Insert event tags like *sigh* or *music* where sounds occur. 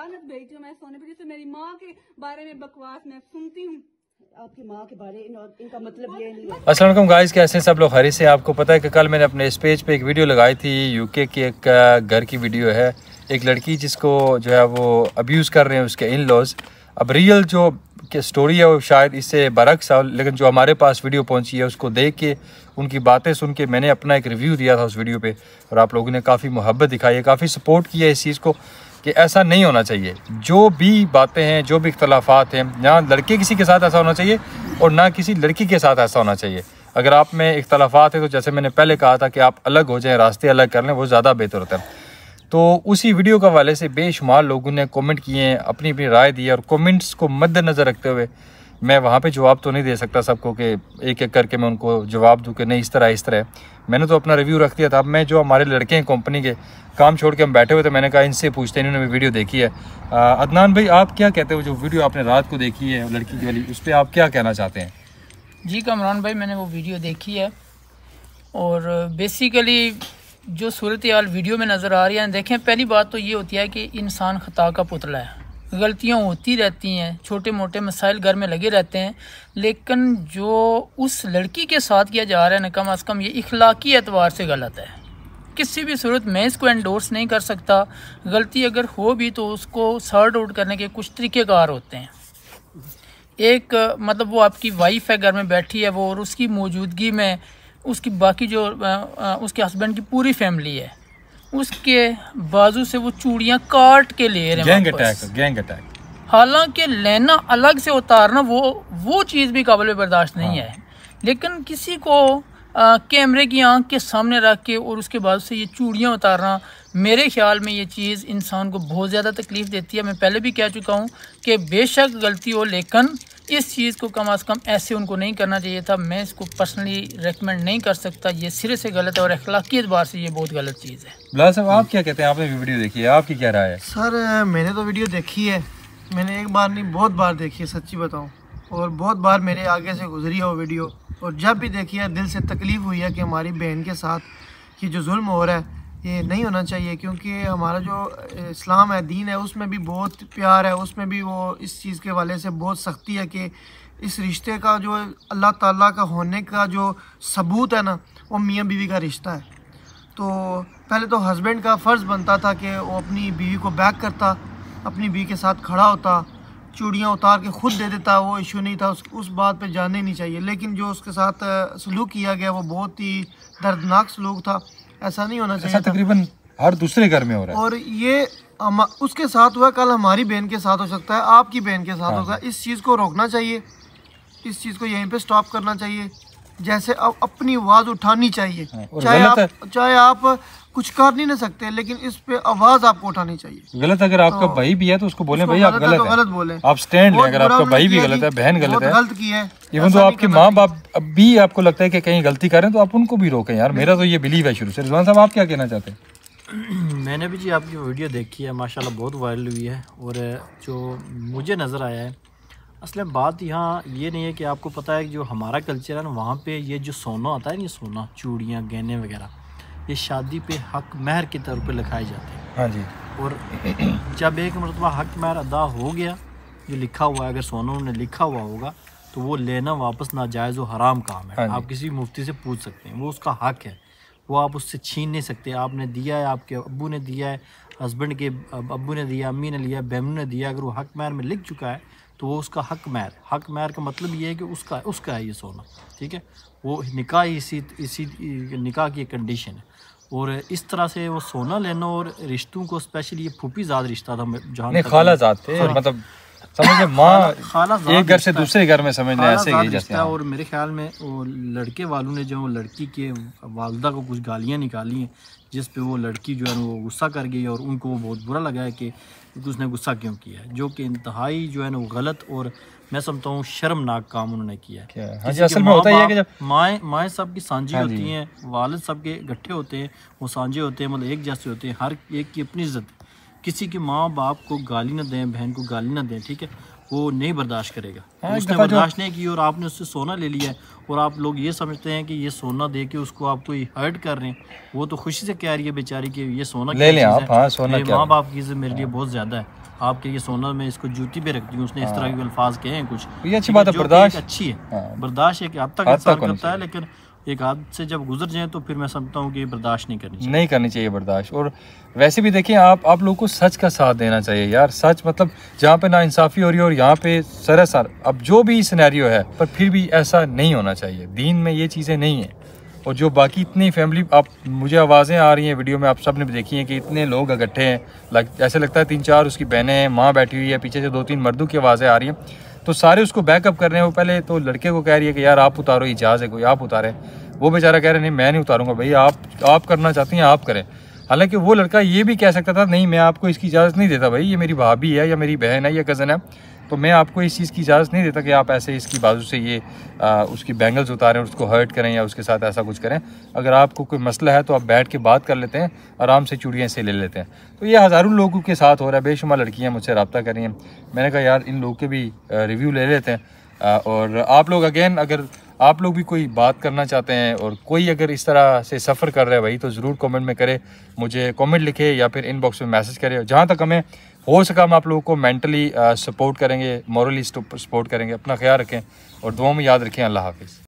लानत भेजती हूँ मैं सोने पर जैसे मेरी माँ के बारे में बकवास मैं सुनती हूँ आपकी माँ के बारे इनका मतलब ये नहीं असलम गाइस कैसे सब लोग हरी से आपको पता है कि कल मैंने अपने इस पेज पे एक वीडियो लगाई थी यूके के एक घर की वीडियो है एक लड़की जिसको जो है वो अब्यूज़ कर रहे हैं उसके इन लॉज अब रियल जो कि स्टोरी है वो शायद इससे बरक्स है लेकिन जो हमारे पास वीडियो पहुंची है उसको देख के उनकी बातें सुन के मैंने अपना एक रिव्यू दिया था उस वीडियो पर और आप लोगों ने काफ़ी मोहब्बत दिखाई है काफ़ी सपोर्ट किया इस चीज़ को कि ऐसा नहीं होना चाहिए जो भी बातें हैं जो भी इख्तलाफा हैं ना लड़के किसी के साथ ऐसा होना चाहिए और ना किसी लड़की के साथ ऐसा होना चाहिए अगर आप में इख्तलाफात है तो जैसे मैंने पहले कहा था कि आप अलग हो जाएं रास्ते अलग कर लें वो ज़्यादा बेहतर होता है तो उसी वीडियो के हवाले से बेशुमार लोगों ने कमेंट किए हैं अपनी अपनी राय दी है और कमेंट्स को मद्देनज़र रखते हुए मैं वहाँ पे जवाब तो नहीं दे सकता सबको कि एक एक करके मैं उनको जवाब दूँ कि नहीं इस तरह इस तरह मैंने तो अपना रिव्यू रख दिया था अब मैं जो हमारे लड़के हैं कंपनी के काम छोड़ के हम बैठे हुए थे मैंने कहा इनसे पूछते हैं इन्होंने वीडियो देखी है अदनान भाई आप क्या कहते हो जो वीडियो आपने रात को देखी है लड़की की वाली उस पर आप क्या कहना चाहते हैं जी कमरान भाई मैंने वो वीडियो देखी है और बेसिकली जो सूरत हाल वीडियो में नज़र आ रही है देखें पहली बात तो ये होती है कि इंसान ख़ता का पुतला है गलतियाँ होती रहती हैं छोटे मोटे मसाइल घर में लगे रहते हैं लेकिन जो उस लड़की के साथ किया जा रहा है ना कम अज़ कम ये इखलाकी एतवार से गलत है किसी भी सूरत मैं इसको एंडोर्स नहीं कर सकता गलती अगर हो भी तो उसको सर्ट आउट करने के कुछ तरीक़ेकार होते हैं एक मतलब वो आपकी वाइफ है घर में बैठी है वो और उसकी मौजूदगी में उसकी बाकी जो उसके हस्बैंड की पूरी फैमिली है उसके बाजू से वो चूड़िया काट के ले रहे हैं गैंग अटैक गैंग अटैक हालांकि लेना अलग से उतारना वो वो चीज़ भी काबिल बर्दाश्त नहीं हाँ। है लेकिन किसी को कैमरे की आंख के सामने रख के और उसके बाद से ये चूड़ियाँ उतारना मेरे ख्याल में ये चीज़ इंसान को बहुत ज़्यादा तकलीफ़ देती है मैं पहले भी कह चुका हूँ कि बेशक गलती हो लेकिन इस चीज़ को कम अज़ कम ऐसे उनको नहीं करना चाहिए था मैं इसको पर्सनली रेकमेंड नहीं कर सकता ये सिरे से गलत है और अखलाकी एतबार से ये बहुत गलत चीज़ है साहब आप क्या कहते हैं आपने वीडियो देखी है आपकी क्या राय है सर मैंने तो वीडियो देखी है मैंने एक बार नहीं बहुत बार देखी है सच्ची बताऊँ और बहुत बार मेरे आगे से गुजरी है वो वीडियो और जब भी देखिए दिल से तकलीफ़ हुई है कि हमारी बहन के साथ ये जो जुल्म हो रहा है ये नहीं होना चाहिए क्योंकि हमारा जो इस्लाम है दीन है उसमें भी बहुत प्यार है उसमें भी वो इस चीज़ के वाले से बहुत सख्ती है कि इस रिश्ते का जो अल्लाह ताला का होने का जो सबूत है ना वो मियाँ बीवी का रिश्ता है तो पहले तो हस्बैंड का फ़र्ज़ बनता था कि वो अपनी बीवी को बैक करता अपनी बीवी के साथ खड़ा होता चूड़ियाँ उतार के ख़ुद दे देता वो इशू नहीं था उस उस बात पे जाने नहीं चाहिए लेकिन जो उसके साथ सलूक किया गया वो बहुत ही दर्दनाक सलूक था ऐसा नहीं होना चाहिए तकरीबन हर दूसरे घर में हो रहा है और ये उसके साथ हुआ कल हमारी बहन के साथ हो सकता है आपकी बहन के साथ हाँ होगा इस चीज़ को रोकना चाहिए इस चीज़ को यहीं पे स्टॉप करना चाहिए जैसे अब अपनी आवाज़ उठानी चाहिए हाँ, चाहे आप चाहे आप कुछ कर नहीं ना सकते लेकिन इस पे आवाज आपको उठानी चाहिए गलत अगर आपका हाँ। भाई भी है तो उसको बोले भाई आप गलत है तो गलत बोले आप स्टैंड अगर आपका भाई भी गलत है बहन गलत है गलत की है इवन तो आपके माँ बाप भी आपको लगता है कि कहीं गलती करें तो आप उनको भी रोकें यार मेरा तो ये बिलीव है शुरू से रिजवान साहब आप क्या कहना चाहते हैं *clears throat* मैंने भी जी आपकी वीडियो देखी है माशाल्लाह बहुत वायरल हुई है और जो मुझे नज़र आया है असल में बात यहाँ ये नहीं है कि आपको पता है कि जो हमारा कल्चर है ना वहाँ पे ये जो सोना आता है ना सोना चूड़ियाँ गहने वगैरह ये शादी पे हक महर के तौर पे लिखाए जाते हैं हाँ जी और जब एक मरतबा हक महर अदा हो गया जो लिखा हुआ है अगर सोनू ने लिखा हुआ होगा तो वो लेना वापस नाजायज़ व हराम काम है हाँ आप किसी मुफ्ती से पूछ सकते हैं वो उसका हक है वो आप उससे छीन नहीं सकते आपने दिया है आपके अबू ने दिया है हस्बैंड के अबू ने दिया अम्मी ने लिया बहनों ने दिया अगर वो हक महर में लिख चुका है तो वो उसका हक मैर हक मैर का मतलब ये है कि उसका उसका है ये सोना ठीक है वो निकाह इसी इसी निकाह की कंडीशन है और इस तरह से वो सोना लेना और रिश्तों को स्पेशली ये फूफी ज्यादा रिश्ता था जहाँ खाला जाते मतलब माँ खाला एक घर से दूसरे घर में ऐसे ही हाँ। और मेरे ख्याल में वो लड़के वालों ने जो लड़की के वालदा को कुछ गालियाँ निकाली हैं जिस पे वो लड़की जो है वो गुस्सा कर गई और उनको वो बहुत बुरा लगा है कि क्योंकि उसने गुस्सा क्यों किया है जो कि इंतहाई जो है ना वो गलत और मैं समझता हूँ शर्मनाक काम उन्होंने किया है माएँ माएँ सब की सांझी हाँ होती हैं वालद सब के इकट्ठे होते हैं वो सांझे होते हैं मतलब एक जैसे होते हैं हर एक की अपनी इज्जत किसी के माँ बाप को गाली ना दें बहन को गाली ना दें ठीक है वो नहीं बर्दाश्त करेगा उसने बर्दाश्त नहीं की और आपने उससे सोना ले लिया है और आप लोग ये समझते हैं कि ये सोना दे के उसको आप कोई हर्ट कर रहे हैं वो तो खुशी से कह रही है बेचारी कि ये सोना ले लें आप हाँ, सोना माँ बाप की मेरे लिए बहुत ज़्यादा है आपके ये सोना में इसको जूती पे रखती हूँ उसने इस तरह हाँ। के अल्फाज कहे हैं कुछ अच्छी बात है बर्दाश्त अच्छी है हाँ। बर्दाश्त एक अब तक करता है लेकिन एक हाथ से जब गुजर जाए तो फिर मैं समझता हूँ कि बर्दाश्त नहीं करनी चाहिए नहीं करनी चाहिए बर्दाश्त और वैसे भी देखें आप आप लोगों को सच का साथ देना चाहिए यार सच मतलब जहाँ पे इंसाफ़ी हो रही है और यहाँ पे सरासर अब जो भी सिनेरियो है पर फिर भी ऐसा नहीं होना चाहिए दीन में ये चीज़ें नहीं हैं और जो बाकी इतनी फैमिली आप मुझे आवाज़ें आ रही हैं वीडियो में आप सब ने भी देखी हैं कि इतने लोग इकट्ठे हैं लग ऐसे लगता है तीन चार उसकी बहनें हैं माँ बैठी हुई है पीछे से दो तीन मर्दों की आवाज़ें आ रही हैं तो सारे उसको बैकअप कर रहे हैं वो पहले तो लड़के को कह रही है कि यार आप उतारो ये जहाज़ है कोई आप उतारें वो बेचारा कह रहे नहीं मैं नहीं उतारूंगा भाई आप आप करना चाहती हैं आप करें हालांकि वो लड़का ये भी कह सकता था नहीं मैं आपको इसकी इजाज़त नहीं देता भाई ये मेरी भाभी है या मेरी बहन है या कज़न है तो मैं आपको इस चीज़ की इजाज़त नहीं देता कि आप ऐसे इसकी बाजू से ये आ, उसकी बैंगल्स उतारें और उसको हर्ट करें या उसके साथ ऐसा कुछ करें अगर आपको कोई मसला है तो आप बैठ के बात कर लेते हैं आराम से चूड़ियाँ से ले लेते हैं तो ये हज़ारों लोगों के साथ हो रहा है बेशुमार लड़कियाँ मुझसे रबता करी हैं मैंने कहा यार इन लोग के भी रिव्यू ले लेते हैं और आप लोग अगेन अगर आप लोग भी कोई बात करना चाहते हैं और कोई अगर इस तरह से सफ़र कर रहा है भाई तो ज़रूर कमेंट में करें मुझे कमेंट लिखे या फिर इनबॉक्स में मैसेज करें जहाँ तक हमें हो सका हम आप लोगों को मेंटली सपोर्ट uh, करेंगे मॉरली सपोर्ट करेंगे अपना ख्याल रखें और दुआ में याद रखें अल्लाह हाफिज़